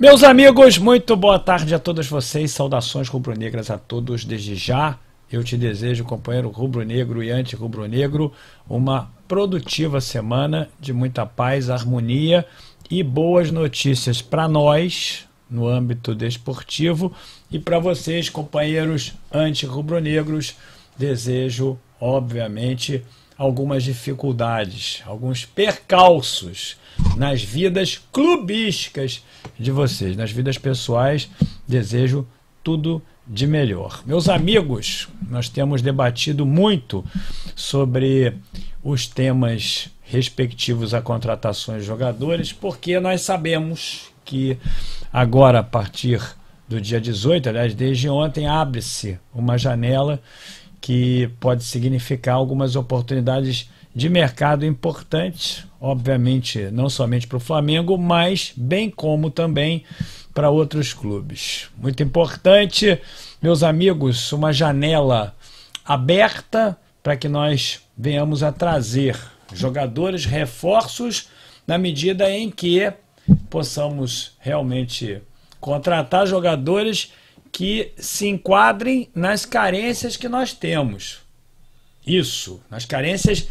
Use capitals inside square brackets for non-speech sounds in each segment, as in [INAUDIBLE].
Meus amigos, muito boa tarde a todos vocês. Saudações rubro-negras a todos desde já. Eu te desejo, companheiro rubro-negro e anti-rubro-negro, uma produtiva semana de muita paz, harmonia e boas notícias para nós no âmbito desportivo e para vocês, companheiros anti-rubro-negros, desejo, obviamente, algumas dificuldades, alguns percalços nas vidas clubísticas de vocês. Nas vidas pessoais, desejo tudo de melhor. Meus amigos, nós temos debatido muito sobre os temas respectivos a contratações de jogadores, porque nós sabemos que agora, a partir do dia 18, aliás, desde ontem, abre-se uma janela que pode significar algumas oportunidades de mercado importantes, obviamente, não somente para o Flamengo, mas bem como também para outros clubes. Muito importante, meus amigos, uma janela aberta para que nós venhamos a trazer jogadores, reforços, na medida em que possamos realmente contratar jogadores que se enquadrem nas carências que nós temos. Isso, nas carências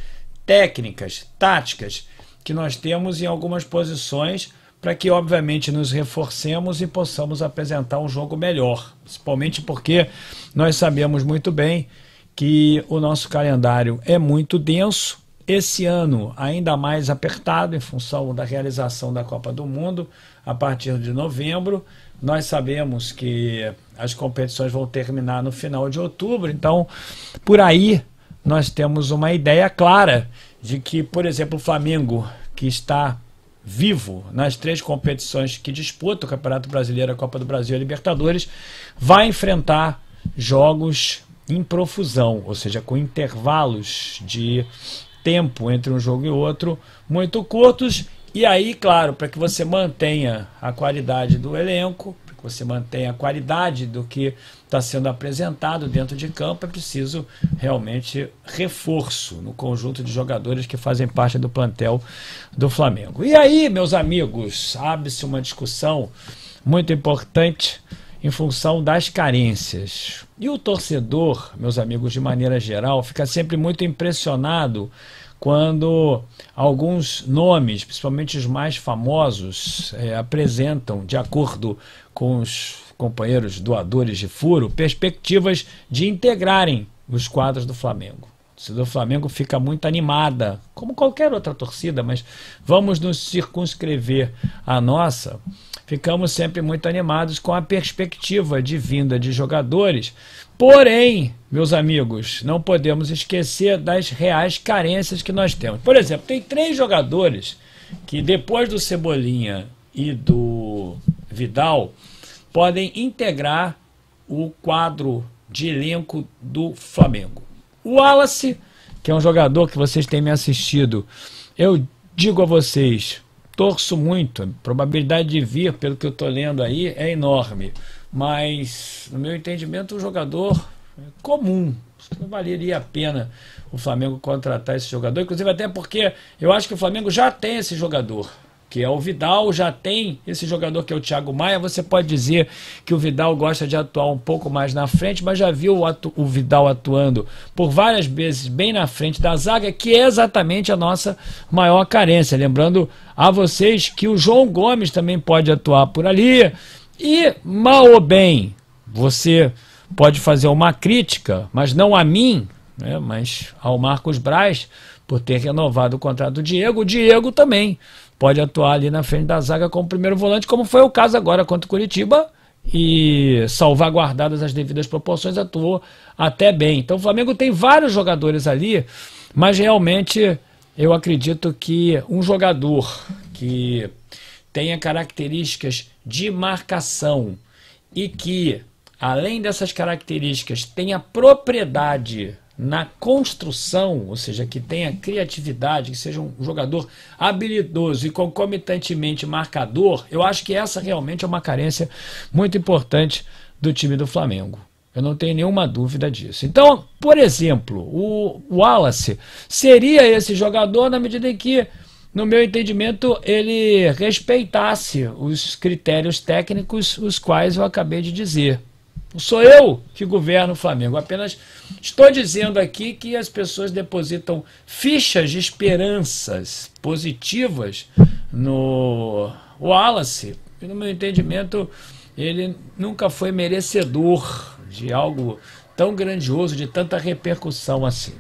técnicas, táticas que nós temos em algumas posições para que, obviamente, nos reforcemos e possamos apresentar um jogo melhor. Principalmente porque nós sabemos muito bem que o nosso calendário é muito denso. Esse ano ainda mais apertado em função da realização da Copa do Mundo a partir de novembro. Nós sabemos que as competições vão terminar no final de outubro, então por aí nós temos uma ideia clara de que, por exemplo, o Flamengo, que está vivo nas três competições que disputa o Campeonato Brasileiro, a Copa do Brasil e a Libertadores, vai enfrentar jogos em profusão, ou seja, com intervalos de tempo entre um jogo e outro muito curtos. E aí, claro, para que você mantenha a qualidade do elenco, que você mantenha a qualidade do que está sendo apresentado dentro de campo, é preciso realmente reforço no conjunto de jogadores que fazem parte do plantel do Flamengo. E aí, meus amigos, abre-se uma discussão muito importante em função das carências. E o torcedor, meus amigos, de maneira geral, fica sempre muito impressionado quando alguns nomes, principalmente os mais famosos, é, apresentam, de acordo com os companheiros doadores de furo, perspectivas de integrarem os quadros do Flamengo. A torcida do Flamengo fica muito animada, como qualquer outra torcida, mas vamos nos circunscrever à nossa. Ficamos sempre muito animados com a perspectiva de vinda de jogadores Porém, meus amigos, não podemos esquecer das reais carências que nós temos. Por exemplo, tem três jogadores que depois do Cebolinha e do Vidal podem integrar o quadro de elenco do Flamengo. O Wallace, que é um jogador que vocês têm me assistido, eu digo a vocês, torço muito, a probabilidade de vir, pelo que eu estou lendo aí, é enorme. Mas, no meu entendimento, um jogador é comum. Não valeria a pena o Flamengo contratar esse jogador, inclusive até porque eu acho que o Flamengo já tem esse jogador que é o Vidal, já tem esse jogador que é o Thiago Maia. Você pode dizer que o Vidal gosta de atuar um pouco mais na frente, mas já viu o, atu o Vidal atuando por várias vezes bem na frente da zaga, que é exatamente a nossa maior carência. Lembrando a vocês que o João Gomes também pode atuar por ali. E, mal ou bem, você pode fazer uma crítica, mas não a mim, né, mas ao Marcos Braz, por ter renovado o contrato do Diego. O Diego também pode atuar ali na frente da zaga como primeiro volante, como foi o caso agora contra o Curitiba, e salvaguardadas as devidas proporções, atuou até bem. Então o Flamengo tem vários jogadores ali, mas realmente eu acredito que um jogador que tenha características de marcação e que, além dessas características, tenha propriedade na construção, ou seja, que tenha criatividade, que seja um jogador habilidoso e concomitantemente marcador, eu acho que essa realmente é uma carência muito importante do time do Flamengo. Eu não tenho nenhuma dúvida disso. Então, por exemplo, o Wallace seria esse jogador na medida em que no meu entendimento, ele respeitasse os critérios técnicos, os quais eu acabei de dizer. Não sou eu que governo o Flamengo, apenas estou dizendo aqui que as pessoas depositam fichas de esperanças positivas no Wallace. No meu entendimento, ele nunca foi merecedor de algo tão grandioso, de tanta repercussão assim.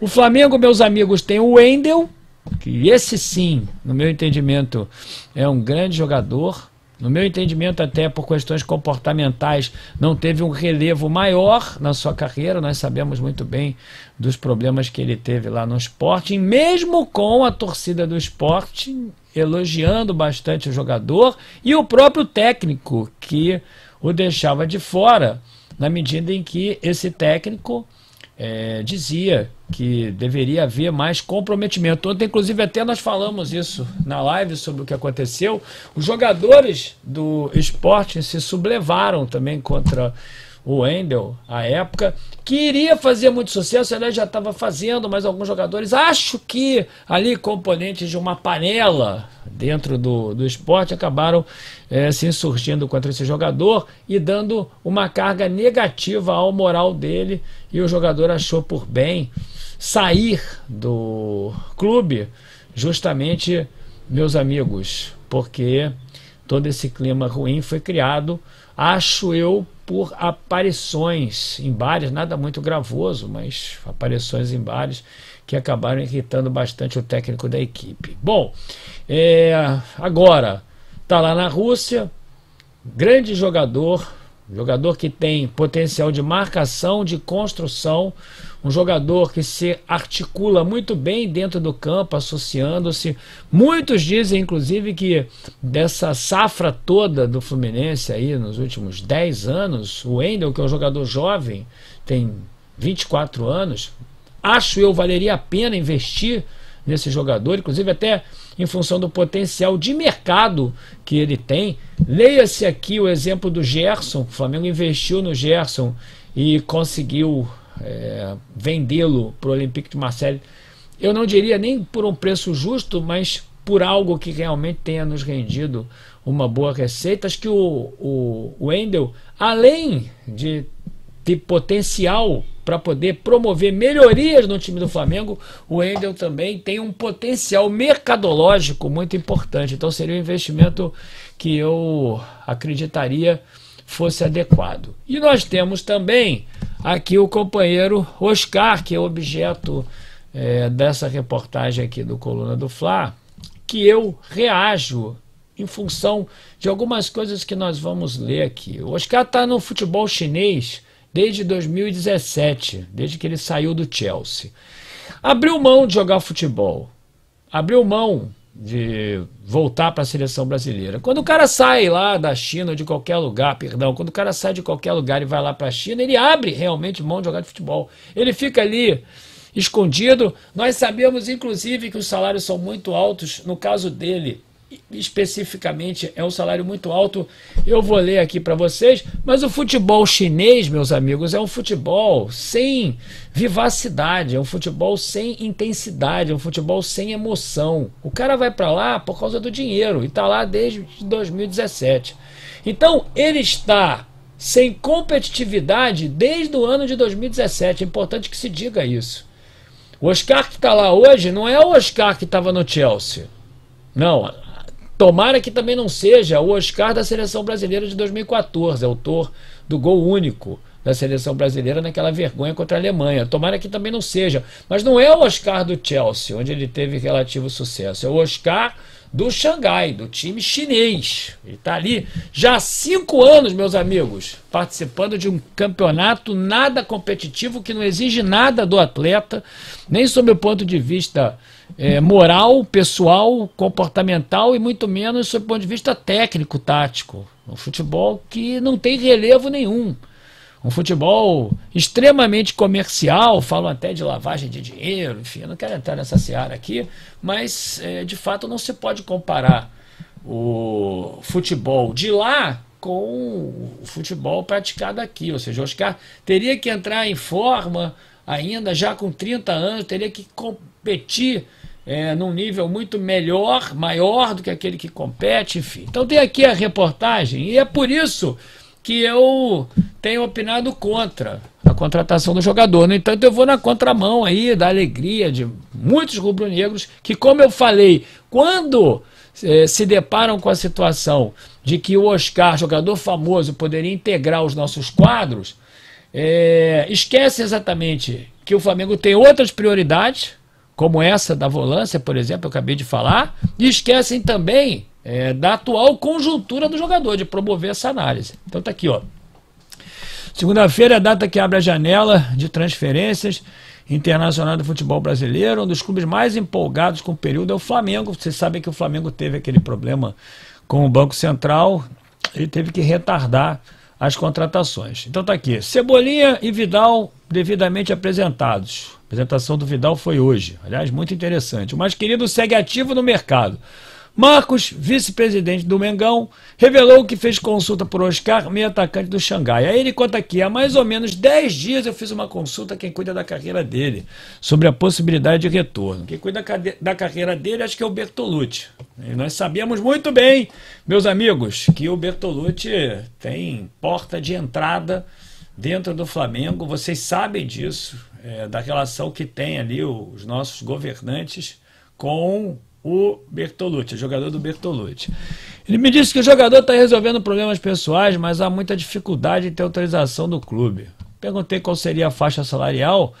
O Flamengo, meus amigos, tem o Wendel, que esse sim, no meu entendimento, é um grande jogador. No meu entendimento, até por questões comportamentais, não teve um relevo maior na sua carreira. Nós sabemos muito bem dos problemas que ele teve lá no esporte, e mesmo com a torcida do esporte elogiando bastante o jogador e o próprio técnico que o deixava de fora, na medida em que esse técnico é, dizia que deveria haver mais comprometimento. Ontem, inclusive, até nós falamos isso na live sobre o que aconteceu. Os jogadores do esporte se sublevaram também contra o Wendel, à época, que iria fazer muito sucesso, aliás, já estava fazendo, mas alguns jogadores, acho que ali componentes de uma panela dentro do, do esporte acabaram é, se insurgindo contra esse jogador e dando uma carga negativa ao moral dele, e o jogador achou por bem sair do clube, justamente, meus amigos, porque todo esse clima ruim foi criado, acho eu, por aparições em bares, nada muito gravoso, mas aparições em bares que acabaram irritando bastante o técnico da equipe. Bom, é, agora está lá na Rússia, grande jogador, Jogador que tem potencial de marcação, de construção, um jogador que se articula muito bem dentro do campo, associando-se. Muitos dizem, inclusive, que dessa safra toda do Fluminense aí nos últimos 10 anos, o Wendel, que é um jogador jovem, tem 24 anos, acho eu valeria a pena investir nesse jogador, inclusive até em função do potencial de mercado que ele tem. Leia-se aqui o exemplo do Gerson. O Flamengo investiu no Gerson e conseguiu é, vendê-lo para o Olympique de Marseille. Eu não diria nem por um preço justo, mas por algo que realmente tenha nos rendido uma boa receita. Acho que o, o, o Wendel, além de ter potencial para poder promover melhorias no time do Flamengo, o Endel também tem um potencial mercadológico muito importante. Então seria um investimento que eu acreditaria fosse adequado. E nós temos também aqui o companheiro Oscar, que é objeto é, dessa reportagem aqui do Coluna do Fla, que eu reajo em função de algumas coisas que nós vamos ler aqui. O Oscar está no futebol chinês desde 2017, desde que ele saiu do Chelsea. Abriu mão de jogar futebol, abriu mão de voltar para a seleção brasileira. Quando o cara sai lá da China, de qualquer lugar, perdão, quando o cara sai de qualquer lugar e vai lá para a China, ele abre realmente mão de jogar de futebol. Ele fica ali escondido. Nós sabemos, inclusive, que os salários são muito altos. No caso dele, especificamente é um salário muito alto. Eu vou ler aqui para vocês, mas o futebol chinês, meus amigos, é um futebol sem vivacidade, é um futebol sem intensidade, é um futebol sem emoção. O cara vai para lá por causa do dinheiro e tá lá desde 2017. Então, ele está sem competitividade desde o ano de 2017. É importante que se diga isso. O Oscar que está lá hoje não é o Oscar que estava no Chelsea. Não, Tomara que também não seja o Oscar da seleção brasileira de 2014, autor do gol único da seleção brasileira naquela vergonha contra a Alemanha. Tomara que também não seja. Mas não é o Oscar do Chelsea, onde ele teve relativo sucesso. É o Oscar do Xangai, do time chinês. Ele está ali já há cinco anos, meus amigos, participando de um campeonato nada competitivo que não exige nada do atleta, nem sob o ponto de vista é, moral, pessoal, comportamental e muito menos sob o ponto de vista técnico, tático. Um futebol que não tem relevo nenhum. Um futebol extremamente comercial, falam até de lavagem de dinheiro, enfim, eu não quero entrar nessa seara aqui, mas é, de fato não se pode comparar o futebol de lá com o futebol praticado aqui. Ou seja, o Oscar teria que entrar em forma ainda, já com 30 anos, teria que competir é, num nível muito melhor, maior do que aquele que compete, enfim. Então tem aqui a reportagem, e é por isso que eu tenho opinado contra a contratação do jogador. No entanto, eu vou na contramão aí da alegria de muitos rubro-negros que, como eu falei, quando é, se deparam com a situação de que o Oscar, jogador famoso, poderia integrar os nossos quadros, eh, esquece exatamente que o Flamengo tem outras prioridades como essa da volância, por exemplo, eu acabei de falar, e esquecem também é, da atual conjuntura do jogador, de promover essa análise. Então tá aqui, ó. Segunda-feira é a data que abre a janela de transferências internacional do futebol brasileiro. Um dos clubes mais empolgados com o período é o Flamengo. Vocês sabem que o Flamengo teve aquele problema com o Banco Central e teve que retardar as contratações. Então tá aqui. Cebolinha e Vidal devidamente apresentados. A apresentação do Vidal foi hoje. Aliás, muito interessante. O mais querido segue ativo no mercado. Marcos, vice-presidente do Mengão, revelou que fez consulta por Oscar, meio atacante do Xangai. Aí ele conta aqui, há mais ou menos 10 dias eu fiz uma consulta quem cuida da carreira dele, sobre a possibilidade de retorno. Quem cuida da carreira dele acho que é o Bertolucci. E nós sabemos muito bem, meus amigos, que o Bertolucci tem porta de entrada dentro do Flamengo, vocês sabem disso é, da relação que tem ali os nossos governantes com o Bertolucci, o jogador do Bertolucci. Ele me disse que o jogador está resolvendo problemas pessoais, mas há muita dificuldade em ter autorização do clube. Perguntei qual seria a faixa salarial.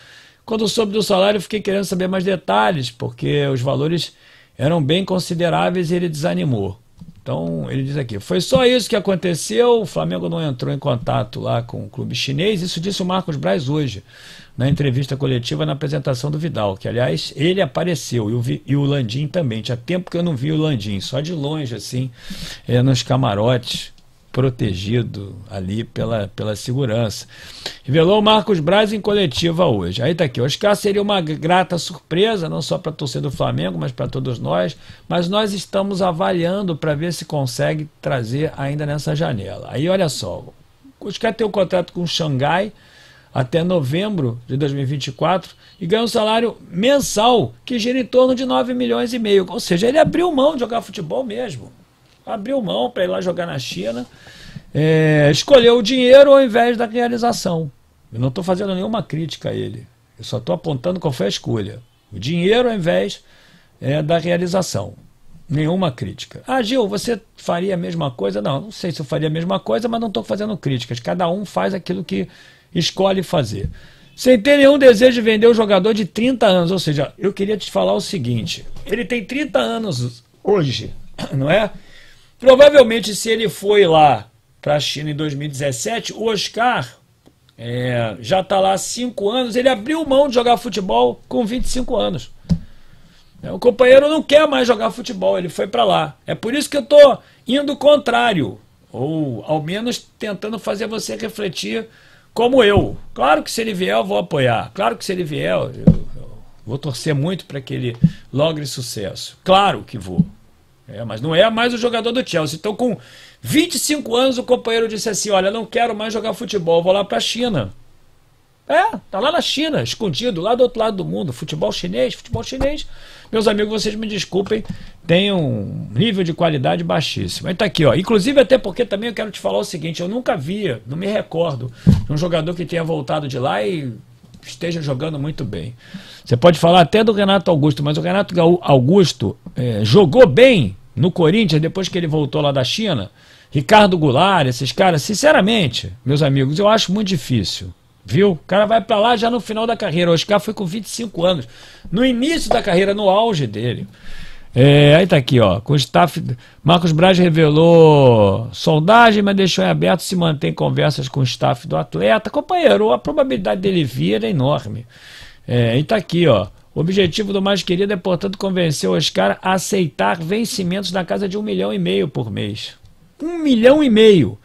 Quando soube do salário, fiquei querendo saber mais detalhes, porque os valores eram bem consideráveis e ele desanimou. Então ele diz aqui: foi só isso que aconteceu. O Flamengo não entrou em contato lá com o clube chinês. Isso disse o Marcos Braz hoje, na entrevista coletiva na apresentação do Vidal, que aliás ele apareceu e o, vi, e o Landim também. Tinha tempo que eu não vi o Landim, só de longe assim, é, nos camarotes protegido ali pela, pela segurança. Revelou Marcos Braz em coletiva hoje. Aí tá aqui, Oscar seria uma grata surpresa, não só para a torcida do Flamengo, mas para todos nós, mas nós estamos avaliando para ver se consegue trazer ainda nessa janela. Aí olha só, Oscar tem um contrato com o Xangai até novembro de 2024 e ganha um salário mensal que gira em torno de 9 milhões e meio. Ou seja, ele abriu mão de jogar futebol mesmo abriu mão para ir lá jogar na China, é, escolheu o dinheiro ao invés da realização. Eu não estou fazendo nenhuma crítica a ele. Eu só estou apontando qual foi a escolha. O dinheiro ao invés é, da realização. Nenhuma crítica. Ah, Gil, você faria a mesma coisa? Não, não sei se eu faria a mesma coisa, mas não estou fazendo críticas. Cada um faz aquilo que escolhe fazer. Sem ter nenhum desejo de vender o um jogador de 30 anos. Ou seja, eu queria te falar o seguinte: ele tem 30 anos hoje, [COUGHS] não é? Provavelmente, se ele foi lá para a China em 2017, o Oscar é, já está lá há 5 anos. Ele abriu mão de jogar futebol com 25 anos. É, o companheiro não quer mais jogar futebol, ele foi para lá. É por isso que eu estou indo contrário, ou ao menos tentando fazer você refletir como eu. Claro que se ele vier, eu vou apoiar. Claro que se ele vier, eu, eu vou torcer muito para que ele logre sucesso. Claro que vou. É, mas não é mais o jogador do Chelsea. Então, com 25 anos, o companheiro disse assim: Olha, não quero mais jogar futebol, vou lá para a China. É, tá lá na China, escondido, lá do outro lado do mundo. Futebol chinês, futebol chinês. Meus amigos, vocês me desculpem, tem um nível de qualidade baixíssimo. Mas tá aqui, ó. Inclusive, até porque também eu quero te falar o seguinte: eu nunca via, não me recordo, um jogador que tenha voltado de lá e esteja jogando muito bem. Você pode falar até do Renato Augusto, mas o Renato Augusto é, jogou bem no Corinthians, depois que ele voltou lá da China, Ricardo Goulart, esses caras, sinceramente, meus amigos, eu acho muito difícil. Viu? O cara vai para lá já no final da carreira. O Oscar foi com 25 anos. No início da carreira, no auge dele. É, aí tá aqui, ó. Com o staff. Marcos Braz revelou sondagem, mas deixou em aberto se mantém conversas com o staff do atleta. Companheiro, a probabilidade dele vir é enorme. É, tá aqui, ó. O objetivo do mais querido é, portanto, convencer o Oscar a aceitar vencimentos na casa de um milhão e meio por mês. Um milhão e meio!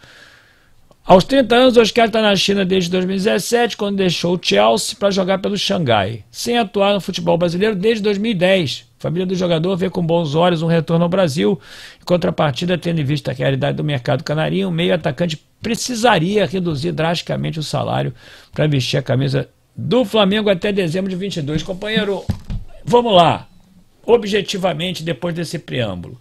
Aos 30 anos, o Oscar está na China desde 2017, quando deixou o Chelsea para jogar pelo Xangai, sem atuar no futebol brasileiro desde 2010. A família do jogador vê com bons olhos um retorno ao Brasil. Em contrapartida, tendo em vista a realidade do mercado canarinho, o meio atacante precisaria reduzir drasticamente o salário para vestir a camisa do Flamengo até dezembro de 22. Companheiro, vamos lá. Objetivamente, depois desse preâmbulo.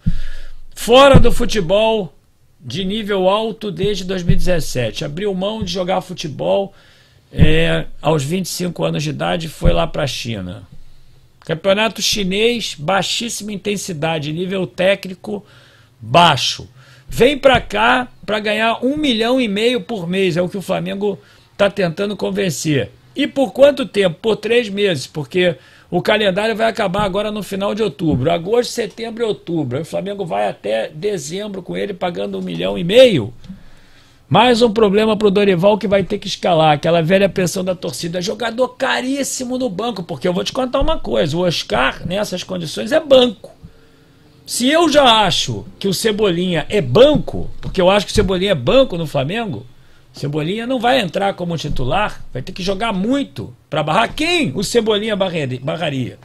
Fora do futebol de nível alto desde 2017. Abriu mão de jogar futebol é, aos 25 anos de idade e foi lá para a China. Campeonato chinês, baixíssima intensidade, nível técnico baixo. Vem para cá para ganhar um milhão e meio por mês, é o que o Flamengo está tentando convencer. E por quanto tempo? Por três meses, porque o calendário vai acabar agora no final de outubro. Agosto, setembro e outubro. o Flamengo vai até dezembro com ele pagando um milhão e meio. Mais um problema para o Dorival que vai ter que escalar. Aquela velha pressão da torcida. Jogador caríssimo no banco. Porque eu vou te contar uma coisa: o Oscar, nessas condições, é banco. Se eu já acho que o Cebolinha é banco, porque eu acho que o Cebolinha é banco no Flamengo, Cebolinha não vai entrar como titular, vai ter que jogar muito para barrar quem o Cebolinha barraria.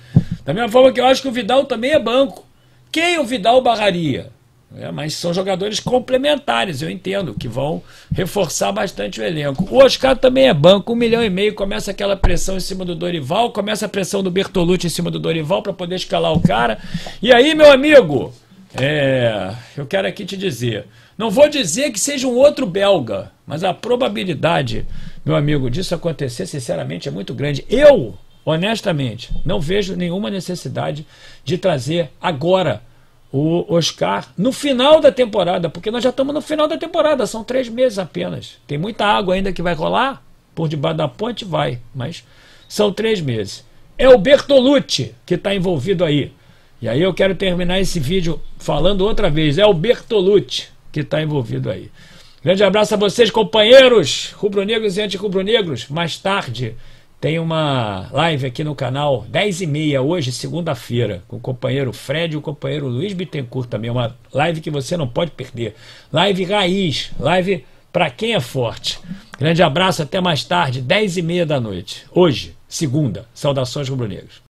Da mesma forma que eu acho que o Vidal também é banco. Quem o Vidal barraria? É, mas são jogadores complementares, eu entendo, que vão reforçar bastante o elenco. O Oscar também é banco, um milhão e meio, começa aquela pressão em cima do Dorival, começa a pressão do Bertolucci em cima do Dorival para poder escalar o cara. E aí, meu amigo, é, eu quero aqui te dizer, não vou dizer que seja um outro belga, mas a probabilidade, meu amigo, disso acontecer, sinceramente, é muito grande. Eu, honestamente, não vejo nenhuma necessidade de trazer agora o Oscar no final da temporada, porque nós já estamos no final da temporada, são três meses apenas. Tem muita água ainda que vai rolar, por debaixo da ponte vai, mas são três meses. É o Bertolucci que está envolvido aí. E aí eu quero terminar esse vídeo falando outra vez. É o Bertolucci que está envolvido aí. Grande abraço a vocês, companheiros rubro-negros e anti-rubro-negros. Mais tarde tem uma live aqui no canal, 10h30, hoje, segunda-feira, com o companheiro Fred e o companheiro Luiz Bittencourt também. Uma live que você não pode perder. Live raiz, live para quem é forte. Grande abraço, até mais tarde, 10h30 da noite. Hoje, segunda. Saudações rubro-negros.